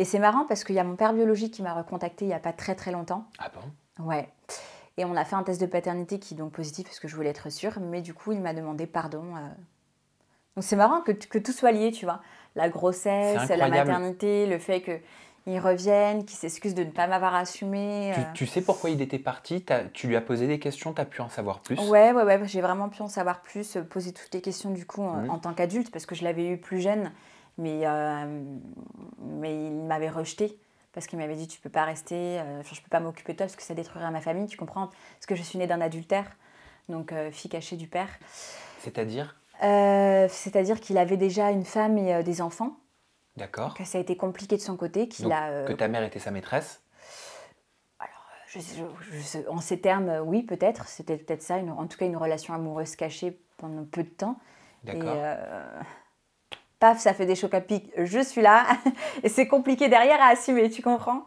Et c'est marrant parce qu'il y a mon père biologique qui m'a recontacté il n'y a pas très très longtemps. Ah bon Ouais. Et on a fait un test de paternité qui est donc positif parce que je voulais être sûre, mais du coup il m'a demandé pardon. Euh. Donc c'est marrant que, tout soit lié, tu vois. La grossesse, la maternité, le fait que ils reviennent, s'excuse s'excusent de ne pas m'avoir assumé. Euh. Tu, sais pourquoi il était parti Tu lui as posé des questions, tu as pu en savoir plus Ouais, ouais, ouais j'ai vraiment pu en savoir plus, euh, poser toutes les questions du coup en, tant qu'adulte, parce que je l'avais eu plus jeune mais, euh, mais il m'avait rejeté parce qu'il m'avait dit tu peux pas rester, euh, je peux pas m'occuper de toi parce que ça détruirait ma famille, tu comprends Parce que je suis née d'un adultère, donc euh, fille cachée du père. C'est-à-dire C'est-à-dire qu'il avait déjà une femme et des enfants. D'accord. Que ça a été compliqué de son côté, qu'il a. Que ta mère était sa maîtresse. alors je, je, en ces termes, oui, peut-être. C'était peut-être ça, une, en tout cas une relation amoureuse cachée pendant peu de temps. D'accord paf, ça fait des chocs à pic, je suis là. et c'est compliqué derrière à assumer, tu comprends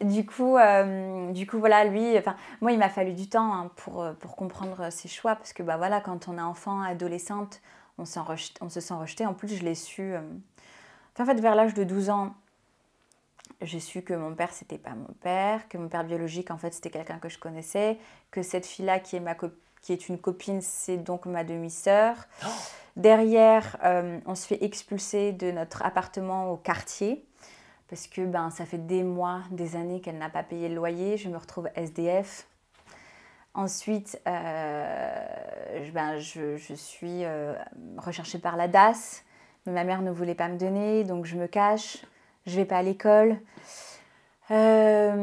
du coup, euh, du coup, voilà, lui, enfin, moi, il m'a fallu du temps hein, pour, euh, pour comprendre ses choix, parce que, bah voilà, quand on est enfant, adolescente, on, on se sent rejeté. En plus, je l'ai su, euh, en fait, vers l'âge de 12 ans, j'ai su que mon père, c'était pas mon père, que mon père biologique, en fait, c'était quelqu'un que je connaissais, que cette fille-là qui est ma copine, qui est une copine, c'est donc ma demi-sœur. Derrière, euh, on se fait expulser de notre appartement au quartier parce que ben, ça fait des mois, des années qu'elle n'a pas payé le loyer. Je me retrouve SDF. Ensuite, euh, ben, je, suis euh, recherchée par la DAS, mais ma mère ne voulait pas me donner, donc je me cache, je ne vais pas à l'école. je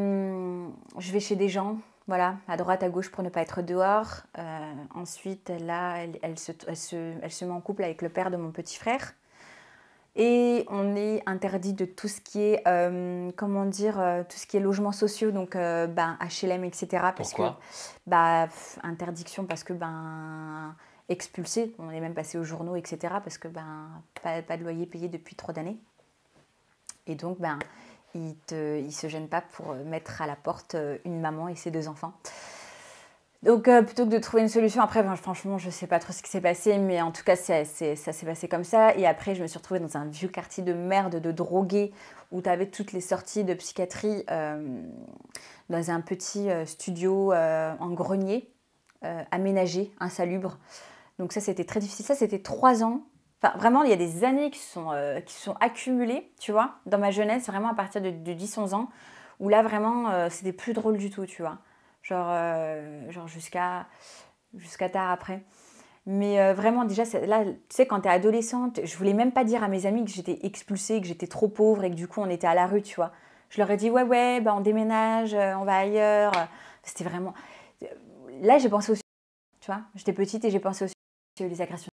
vais chez des gens voilà, à droite, à gauche pour ne pas être dehors. Euh, ensuite, là, elle, se, elle, se, met en couple avec le père de mon petit frère. Et on est interdit de tout ce qui est, euh, comment dire, euh, tout ce qui est logements sociaux, donc ben, HLM, etc. Parce Pourquoi que, bah, interdiction parce que, ben, expulsé, on est même passé aux journaux, etc. Parce que, ben, pas, de loyer payé depuis trop d'années. Et donc, ben, il ne se gêne pas pour euh, mettre à la porte euh, une maman et ses deux enfants. Donc euh, plutôt que de trouver une solution, après franchement je sais pas trop ce qui s'est passé, mais en tout cas ça s'est passé comme ça. Et après je me suis retrouvée dans un vieux quartier de merde, de drogués, où tu avais toutes les sorties de psychiatrie dans un petit studio en grenier, aménagé, insalubre. Donc ça c'était très difficile, ça c'était trois ans vraiment, il y a des années qui sont, euh, qui sont accumulées, tu vois, dans ma jeunesse, vraiment à partir de, 10-11 ans, où là, vraiment, euh, c'était plus drôle du tout, tu vois. Genre, euh, genre jusqu'à jusqu'à tard après. Mais vraiment, déjà, là, tu sais, quand t'es adolescente, je voulais même pas dire à mes amis que j'étais expulsée, que j'étais trop pauvre et que du coup, on était à la rue, tu vois. Je leur ai dit, ouais, ouais, bah, on déménage, on va ailleurs. C'était vraiment. Là, j'ai pensé aussi, tu vois, j'étais petite et j'ai pensé aussi aux les agressions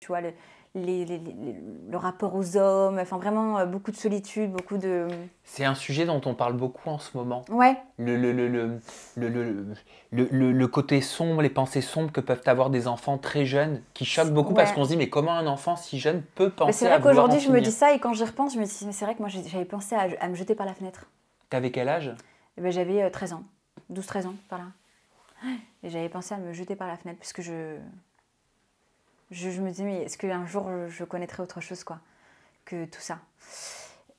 tu vois, le, le rapport aux hommes, enfin vraiment euh, beaucoup de solitude, beaucoup de... C'est un sujet dont on parle beaucoup en ce moment. Ouais. Le, le, le, le côté sombre, les pensées sombres que peuvent avoir des enfants très jeunes, qui choquent beaucoup parce qu'on se dit, mais comment un enfant si jeune peut penser mais C'est vrai qu'aujourd'hui je me dis ça et quand j'y repense, je me dis, mais c'est vrai que moi j'avais pensé à, me jeter par la fenêtre. T'avais quel âge eh ben, J'avais 13 euh, ans, 12-13 ans par là. Et j'avais pensé à me jeter par la fenêtre puisque je... Je, me disais, mais est-ce qu'un jour je connaîtrai autre chose quoi, que tout ça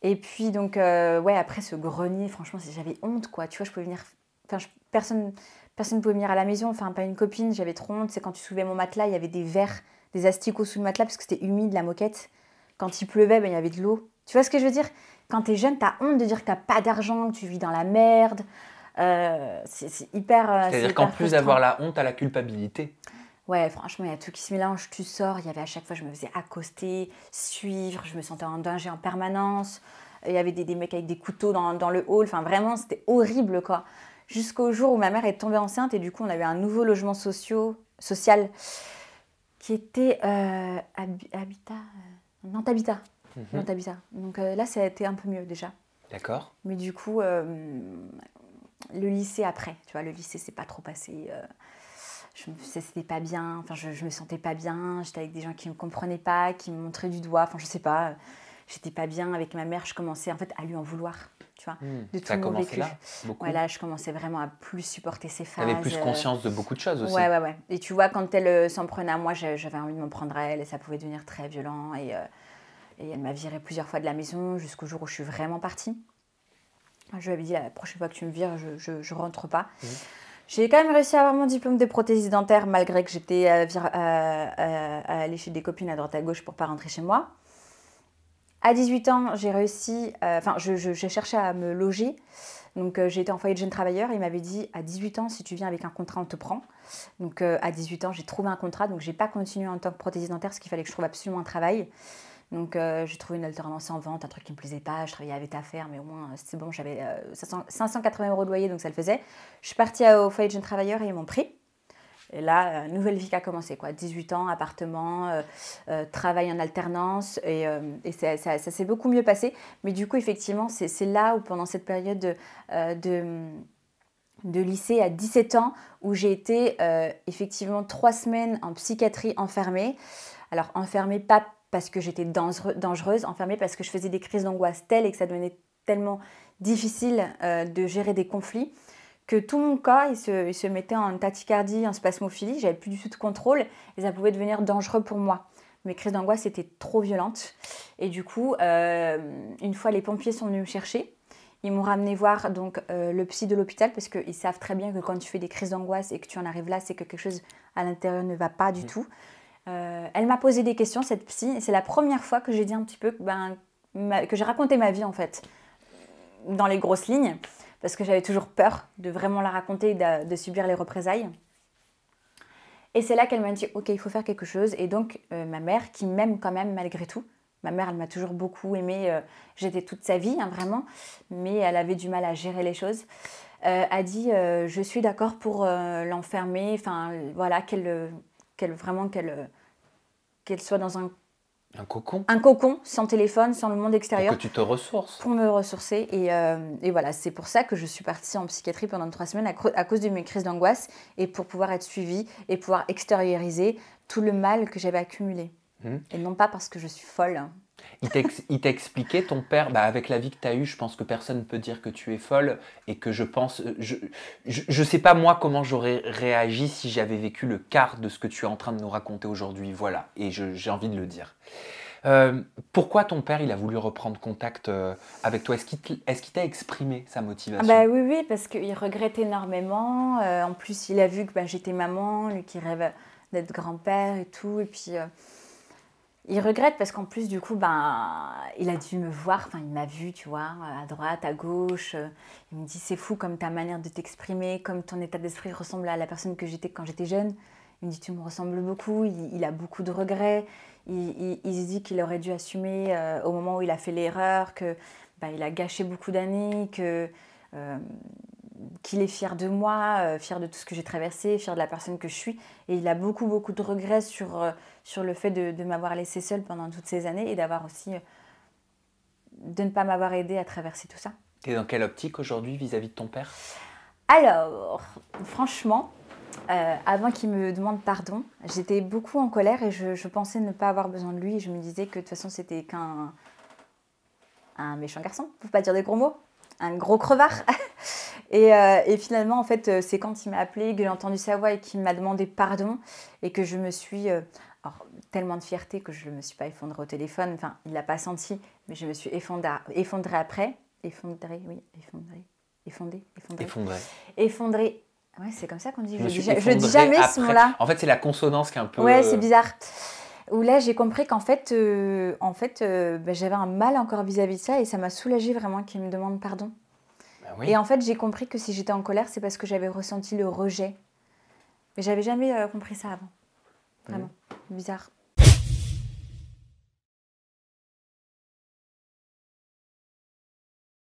Et puis, donc, euh, ouais, après ce grenier, franchement, j'avais honte, quoi. Tu vois, je pouvais venir. Enfin, personne personne ne pouvait venir à la maison, enfin, pas une copine, j'avais trop honte. C'est quand tu soulevais mon matelas, il y avait des verres, des asticots sous le matelas parce que c'était humide, la moquette. Quand il pleuvait, ben, il y avait de l'eau. Tu vois ce que je veux dire Quand t'es jeune, t'as honte de dire que t'as pas d'argent, que tu vis dans la merde. Euh, c'est hyper. Euh, C'est-à-dire qu'en plus d'avoir la honte, à la culpabilité. Ouais, franchement, il y a tout qui se mélange, tu sors, il y avait à chaque fois, je me faisais accoster, suivre, je me sentais en danger en permanence. Il y avait des, des mecs avec des couteaux dans, le hall, enfin vraiment, c'était horrible quoi. Jusqu'au jour où ma mère est tombée enceinte et du coup, on avait un nouveau logement social qui était euh, euh mhm. Habitat. Donc euh, là, ça a été un peu mieux déjà. D'accord. Mais du coup, euh, le lycée après, tu vois, le lycée, c'est pas trop passé je me c'était pas bien, enfin je, je, me sentais pas bien, j'étais avec des gens qui me comprenaient pas, qui me montraient du doigt, enfin je sais pas, j'étais pas bien avec ma mère, je commençais en fait à lui en vouloir, tu vois, hmm. de tout mon vécu. Là, beaucoup. Voilà, je commençais vraiment à plus supporter ses phases. plus euh, conscience de beaucoup de choses aussi. Ouais, ouais, ouais. Et tu vois, quand elle euh, s'en prenait à moi, j'avais envie de m'en prendre à elle et ça pouvait devenir très violent et, euh, elle m'a viré plusieurs fois de la maison jusqu'au jour où je suis vraiment partie. Je lui avais dit la prochaine fois que tu me vires, je, je, rentre pas. Hmm. J'ai quand même réussi à avoir mon diplôme de prothésie dentaire malgré que j'étais allée euh, euh, euh, aller chez des copines à droite à gauche pour pas rentrer chez moi. À 18 ans, j'ai réussi, enfin, j'ai cherché à me loger. Donc, j'ai été en foyer de jeunes travailleurs. Il m'avait dit à 18 ans, si tu viens avec un contrat, on te prend. Donc, à 18 ans, j'ai trouvé un contrat. Donc, j'ai pas continué en tant que prothésiste dentaire parce qu'il fallait que je trouve absolument un travail. Donc euh, j'ai trouvé une alternance en vente, un truc qui me plaisait pas. Je travaillais avec ferme. mais au moins euh, c'est bon, j'avais 580 euh, euros de loyer, donc ça le faisait. Je suis partie au foyer de jeunes travailleurs et ils m'ont pris. Et là, nouvelle vie qui a commencé, quoi. 18 ans, appartement, travail en alternance, et, et ça, s'est beaucoup mieux passé. Mais du coup, effectivement, c'est là où pendant cette période de, de lycée à 17 ans où j'ai été effectivement trois semaines en psychiatrie enfermée. Alors enfermée pas parce que j'étais dangereuse, enfermée, parce que je faisais des crises d'angoisse telles et que ça devenait tellement difficile euh, de gérer des conflits que tout mon corps il se, mettait en tachycardie, en spasmophilie, j'avais plus du tout de contrôle et ça pouvait devenir dangereux pour moi. Mes crises d'angoisse étaient trop violentes et du coup, euh, une fois les pompiers sont venus me chercher, ils m'ont ramené voir donc euh, le psy de l'hôpital parce qu'ils savent très bien que quand tu fais des crises d'angoisse et que tu en arrives là, c'est que quelque chose à l'intérieur ne va pas du mmh. tout. Euh, elle m'a posé des questions, cette psy, et c'est la première fois que j'ai dit un petit peu ben, que j'ai raconté ma vie en fait, dans les grosses lignes, parce que j'avais toujours peur de vraiment la raconter et de, subir les représailles. Et c'est là qu'elle m'a dit Ok, il faut faire quelque chose. Et donc, euh, ma mère, qui m'aime quand même malgré tout, ma mère, elle m'a toujours beaucoup aimée, euh, j'étais toute sa vie, hein, vraiment, mais elle avait du mal à gérer les choses. a dit je suis d'accord pour l'enfermer, enfin voilà qu'elle qu'elle vraiment qu'elle euh, qu'elle soit dans un un cocon Un cocon, sans téléphone, sans le monde extérieur. Pour que tu te ressources. Pour me ressourcer. Euh, et, voilà, c'est pour ça que je suis partie en psychiatrie pendant trois semaines à, cause de mes crises d'angoisse et pour pouvoir être suivie et pouvoir extérioriser tout le mal que j'avais accumulé. Mmh. Et non pas parce que je suis folle. Hein. Il t'a expliqué, ton père, bah avec la vie que tu as eue, je pense que personne ne peut dire que tu es folle et que je pense, euh, je ne je, sais pas moi comment j'aurais réagi si j'avais vécu le quart de ce que tu es en train de nous raconter aujourd'hui, voilà, et j'ai envie de le dire. Euh, pourquoi ton père il a voulu reprendre contact euh, avec toi Est-ce qu'il t'a exprimé sa motivation ah bah oui oui parce qu'il regrette énormément. en plus il a vu que bah, j'étais maman, lui qui rêve d'être grand-père et tout et puis il regrette parce qu'en plus, du coup, ben, il a dû me voir, enfin, il m'a vu, tu vois, à droite, à gauche. Il me dit, c'est fou comme ta manière de t'exprimer, comme ton état d'esprit ressemble à la personne que j'étais quand j'étais jeune. Il me dit, tu me ressembles beaucoup, il, a beaucoup de regrets. Il, se dit qu'il aurait dû assumer euh, au moment où il a fait l'erreur, que ben, il a gâché beaucoup d'années, que euh, qu'il est fier de moi, euh, fier de tout ce que j'ai traversé, fier de la personne que je suis. Et il a beaucoup, beaucoup de regrets sur, euh, sur le fait de, m'avoir laissée seule pendant toutes ces années et d'avoir aussi. Euh, de ne pas m'avoir aidée à traverser tout ça. Et dans quelle optique aujourd'hui vis-à-vis de ton père Alors, franchement, avant qu'il me demande pardon, j'étais beaucoup en colère et je, je, pensais ne pas avoir besoin de lui. Je me disais que de toute façon, c'était qu'un un méchant garçon, faut pas dire des gros mots, un gros crevard. Euh, et, finalement, en fait, euh, c'est quand il m'a appelé, que j'ai entendu sa voix et qu'il m'a demandé pardon et que je me suis. Euh, alors, tellement de fierté que je ne me suis pas effondrée au téléphone. Enfin, il ne l'a pas senti, mais je me suis effondrée, après. Effondrée, oui, effondrée. Effondrée, effondrée. Effondrée. effondrée. Ouais, c'est comme ça qu'on dit. Je, ne dis, jamais ce mot-là. En fait, c'est la consonance qui est un peu. Ouais, c'est bizarre où là j'ai compris qu'en fait, en fait bah, j'avais un mal encore vis-à-vis -vis de ça et ça m'a soulagé vraiment qu'il me demande pardon. Et en fait, j'ai compris que si j'étais en colère, c'est parce que j'avais ressenti le rejet. Mais j'avais jamais euh, compris ça avant. Vraiment. Bizarre.